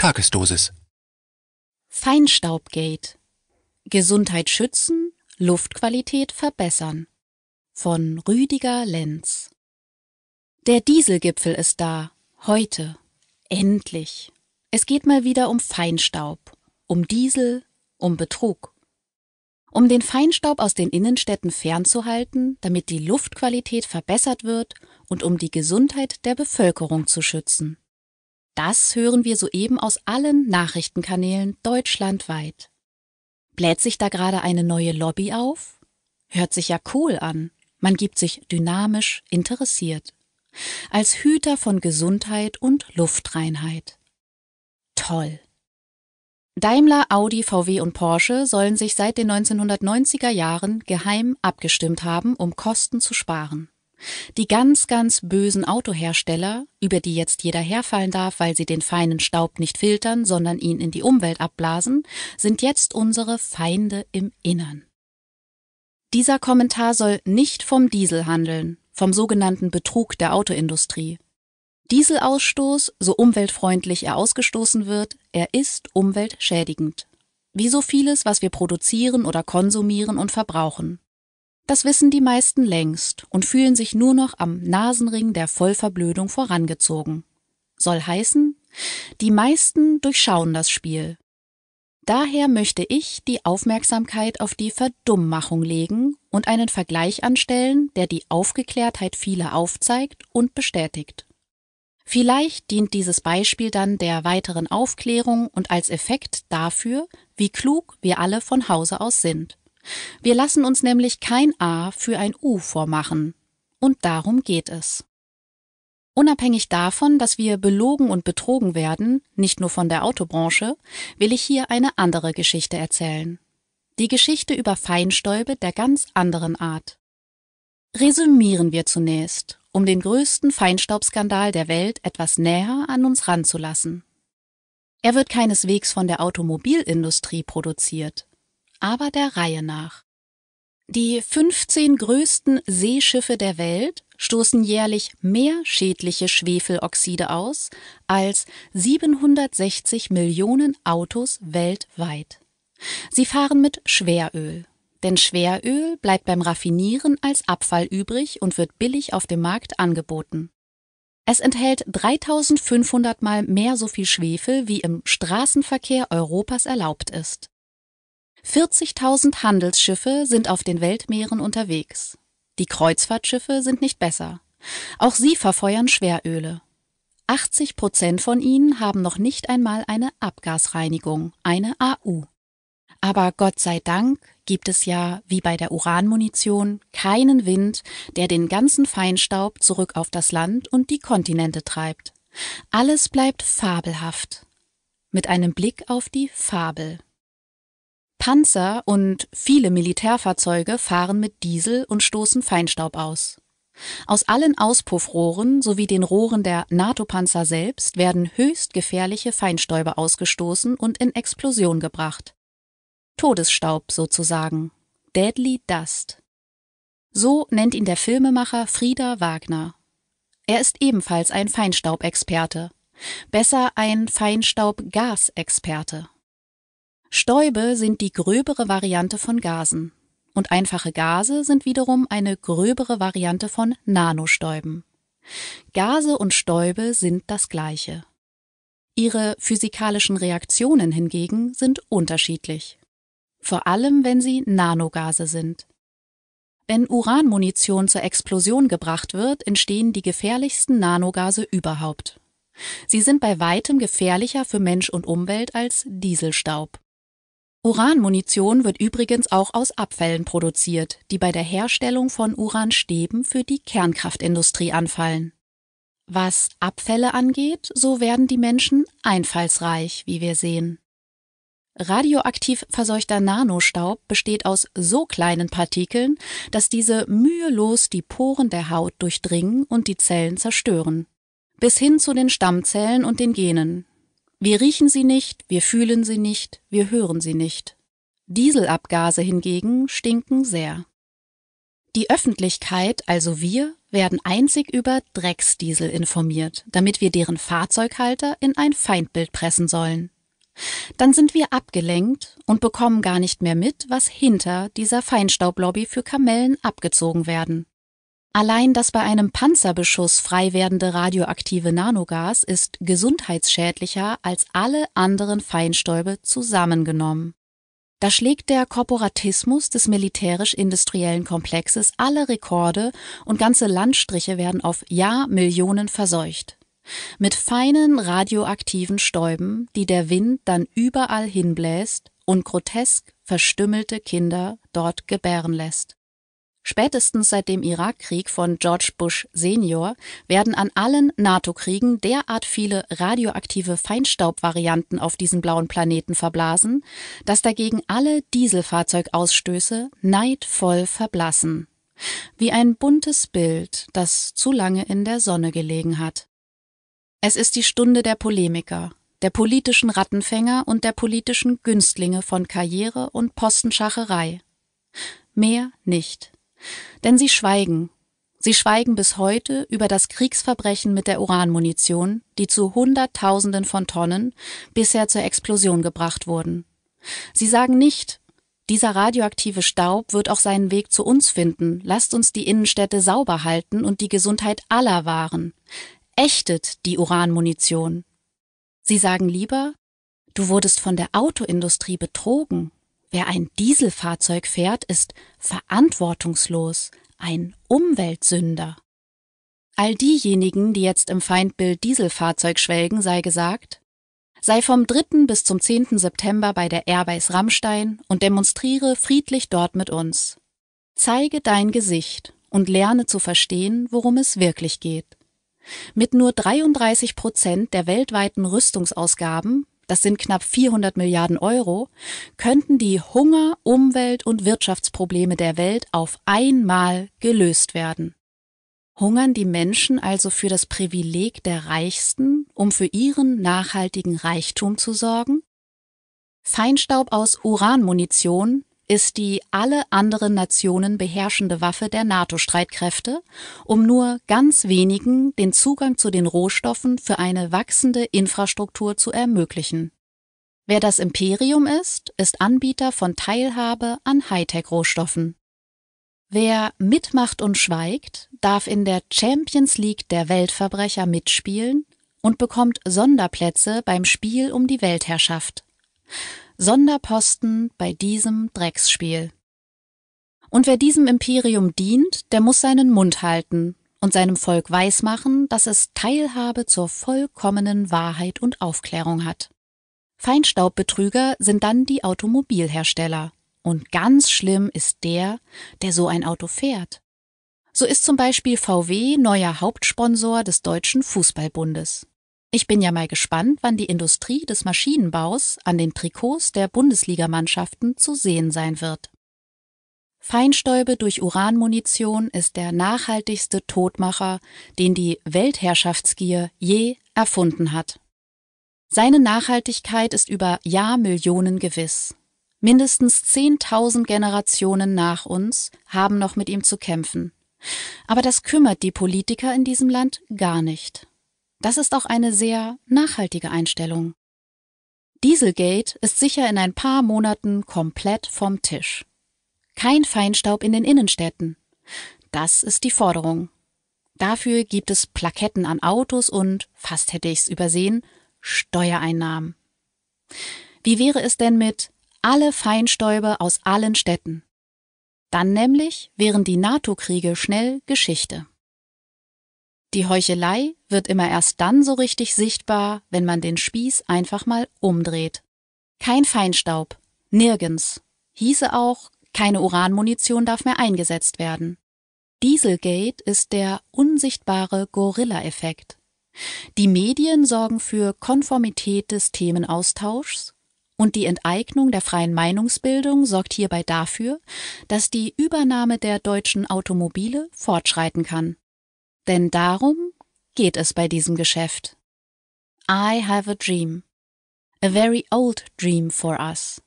Tagesdosis. Feinstaubgate. Gesundheit schützen, Luftqualität verbessern. Von Rüdiger Lenz. Der Dieselgipfel ist da. Heute. Endlich. Es geht mal wieder um Feinstaub, um Diesel, um Betrug. Um den Feinstaub aus den Innenstädten fernzuhalten, damit die Luftqualität verbessert wird und um die Gesundheit der Bevölkerung zu schützen. Das hören wir soeben aus allen Nachrichtenkanälen deutschlandweit. Bläht sich da gerade eine neue Lobby auf? Hört sich ja cool an. Man gibt sich dynamisch, interessiert. Als Hüter von Gesundheit und Luftreinheit. Toll. Daimler, Audi, VW und Porsche sollen sich seit den 1990er Jahren geheim abgestimmt haben, um Kosten zu sparen. Die ganz, ganz bösen Autohersteller, über die jetzt jeder herfallen darf, weil sie den feinen Staub nicht filtern, sondern ihn in die Umwelt abblasen, sind jetzt unsere Feinde im Innern. Dieser Kommentar soll nicht vom Diesel handeln, vom sogenannten Betrug der Autoindustrie. Dieselausstoß, so umweltfreundlich er ausgestoßen wird, er ist umweltschädigend. Wie so vieles, was wir produzieren oder konsumieren und verbrauchen. Das wissen die meisten längst und fühlen sich nur noch am Nasenring der Vollverblödung vorangezogen. Soll heißen, die meisten durchschauen das Spiel. Daher möchte ich die Aufmerksamkeit auf die Verdummmachung legen und einen Vergleich anstellen, der die Aufgeklärtheit vieler aufzeigt und bestätigt. Vielleicht dient dieses Beispiel dann der weiteren Aufklärung und als Effekt dafür, wie klug wir alle von Hause aus sind. Wir lassen uns nämlich kein A für ein U vormachen. Und darum geht es. Unabhängig davon, dass wir belogen und betrogen werden, nicht nur von der Autobranche, will ich hier eine andere Geschichte erzählen. Die Geschichte über Feinstäube der ganz anderen Art. Resümieren wir zunächst, um den größten Feinstaubskandal der Welt etwas näher an uns ranzulassen. Er wird keineswegs von der Automobilindustrie produziert aber der Reihe nach. Die 15 größten Seeschiffe der Welt stoßen jährlich mehr schädliche Schwefeloxide aus als 760 Millionen Autos weltweit. Sie fahren mit Schweröl, denn Schweröl bleibt beim Raffinieren als Abfall übrig und wird billig auf dem Markt angeboten. Es enthält 3500 mal mehr so viel Schwefel, wie im Straßenverkehr Europas erlaubt ist. 40.000 Handelsschiffe sind auf den Weltmeeren unterwegs. Die Kreuzfahrtschiffe sind nicht besser. Auch sie verfeuern Schweröle. 80 Prozent von ihnen haben noch nicht einmal eine Abgasreinigung, eine AU. Aber Gott sei Dank gibt es ja, wie bei der Uranmunition, keinen Wind, der den ganzen Feinstaub zurück auf das Land und die Kontinente treibt. Alles bleibt fabelhaft. Mit einem Blick auf die Fabel. Panzer und viele Militärfahrzeuge fahren mit Diesel und stoßen Feinstaub aus. Aus allen Auspuffrohren sowie den Rohren der NATO-Panzer selbst werden höchst gefährliche Feinstäube ausgestoßen und in Explosion gebracht. Todesstaub sozusagen. Deadly Dust. So nennt ihn der Filmemacher Frieda Wagner. Er ist ebenfalls ein Feinstaubexperte. Besser ein Feinstaubgasexperte. Stäube sind die gröbere Variante von Gasen und einfache Gase sind wiederum eine gröbere Variante von Nanostäuben. Gase und Stäube sind das gleiche. Ihre physikalischen Reaktionen hingegen sind unterschiedlich, vor allem wenn sie Nanogase sind. Wenn Uranmunition zur Explosion gebracht wird, entstehen die gefährlichsten Nanogase überhaupt. Sie sind bei weitem gefährlicher für Mensch und Umwelt als Dieselstaub. Uranmunition wird übrigens auch aus Abfällen produziert, die bei der Herstellung von Uranstäben für die Kernkraftindustrie anfallen. Was Abfälle angeht, so werden die Menschen einfallsreich, wie wir sehen. Radioaktiv verseuchter Nanostaub besteht aus so kleinen Partikeln, dass diese mühelos die Poren der Haut durchdringen und die Zellen zerstören. Bis hin zu den Stammzellen und den Genen, wir riechen sie nicht, wir fühlen sie nicht, wir hören sie nicht. Dieselabgase hingegen stinken sehr. Die Öffentlichkeit, also wir, werden einzig über Drecksdiesel informiert, damit wir deren Fahrzeughalter in ein Feindbild pressen sollen. Dann sind wir abgelenkt und bekommen gar nicht mehr mit, was hinter dieser Feinstaublobby für Kamellen abgezogen werden. Allein das bei einem Panzerbeschuss frei werdende radioaktive Nanogas ist gesundheitsschädlicher als alle anderen Feinstäube zusammengenommen. Da schlägt der Korporatismus des militärisch-industriellen Komplexes alle Rekorde und ganze Landstriche werden auf Jahrmillionen verseucht. Mit feinen radioaktiven Stäuben, die der Wind dann überall hinbläst und grotesk verstümmelte Kinder dort gebären lässt. Spätestens seit dem Irakkrieg von George Bush Senior werden an allen NATO-Kriegen derart viele radioaktive Feinstaubvarianten auf diesen blauen Planeten verblasen, dass dagegen alle Dieselfahrzeugausstöße neidvoll verblassen. Wie ein buntes Bild, das zu lange in der Sonne gelegen hat. Es ist die Stunde der Polemiker, der politischen Rattenfänger und der politischen Günstlinge von Karriere und Postenschacherei. Mehr nicht. Denn sie schweigen. Sie schweigen bis heute über das Kriegsverbrechen mit der Uranmunition, die zu Hunderttausenden von Tonnen bisher zur Explosion gebracht wurden. Sie sagen nicht, dieser radioaktive Staub wird auch seinen Weg zu uns finden. Lasst uns die Innenstädte sauber halten und die Gesundheit aller wahren. Ächtet die Uranmunition. Sie sagen lieber, du wurdest von der Autoindustrie betrogen. Wer ein Dieselfahrzeug fährt, ist verantwortungslos, ein Umweltsünder. All diejenigen, die jetzt im Feindbild Dieselfahrzeug schwelgen, sei gesagt, sei vom 3. bis zum 10. September bei der Airbase Rammstein und demonstriere friedlich dort mit uns. Zeige dein Gesicht und lerne zu verstehen, worum es wirklich geht. Mit nur 33 Prozent der weltweiten Rüstungsausgaben das sind knapp 400 Milliarden Euro, könnten die Hunger, Umwelt und Wirtschaftsprobleme der Welt auf einmal gelöst werden. Hungern die Menschen also für das Privileg der Reichsten, um für ihren nachhaltigen Reichtum zu sorgen? Feinstaub aus Uranmunition ist die alle anderen Nationen beherrschende Waffe der NATO-Streitkräfte, um nur ganz wenigen den Zugang zu den Rohstoffen für eine wachsende Infrastruktur zu ermöglichen. Wer das Imperium ist, ist Anbieter von Teilhabe an Hightech-Rohstoffen. Wer mitmacht und schweigt, darf in der Champions League der Weltverbrecher mitspielen und bekommt Sonderplätze beim Spiel um die Weltherrschaft. Sonderposten bei diesem Drecksspiel. Und wer diesem Imperium dient, der muss seinen Mund halten und seinem Volk weismachen, dass es Teilhabe zur vollkommenen Wahrheit und Aufklärung hat. Feinstaubbetrüger sind dann die Automobilhersteller. Und ganz schlimm ist der, der so ein Auto fährt. So ist zum Beispiel VW neuer Hauptsponsor des Deutschen Fußballbundes. Ich bin ja mal gespannt, wann die Industrie des Maschinenbaus an den Trikots der Bundesligamannschaften zu sehen sein wird. Feinstäube durch Uranmunition ist der nachhaltigste Todmacher, den die Weltherrschaftsgier je erfunden hat. Seine Nachhaltigkeit ist über Jahrmillionen gewiss. Mindestens 10.000 Generationen nach uns haben noch mit ihm zu kämpfen. Aber das kümmert die Politiker in diesem Land gar nicht. Das ist auch eine sehr nachhaltige Einstellung. Dieselgate ist sicher in ein paar Monaten komplett vom Tisch. Kein Feinstaub in den Innenstädten. Das ist die Forderung. Dafür gibt es Plaketten an Autos und, fast hätte ich's übersehen, Steuereinnahmen. Wie wäre es denn mit alle Feinstäube aus allen Städten? Dann nämlich wären die NATO-Kriege schnell Geschichte. Die Heuchelei wird immer erst dann so richtig sichtbar, wenn man den Spieß einfach mal umdreht. Kein Feinstaub, nirgends. Hieße auch, keine Uranmunition darf mehr eingesetzt werden. Dieselgate ist der unsichtbare Gorilla-Effekt. Die Medien sorgen für Konformität des Themenaustauschs und die Enteignung der freien Meinungsbildung sorgt hierbei dafür, dass die Übernahme der deutschen Automobile fortschreiten kann. Denn darum geht es bei diesem Geschäft. I have a dream. A very old dream for us.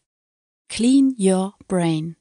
Clean your brain.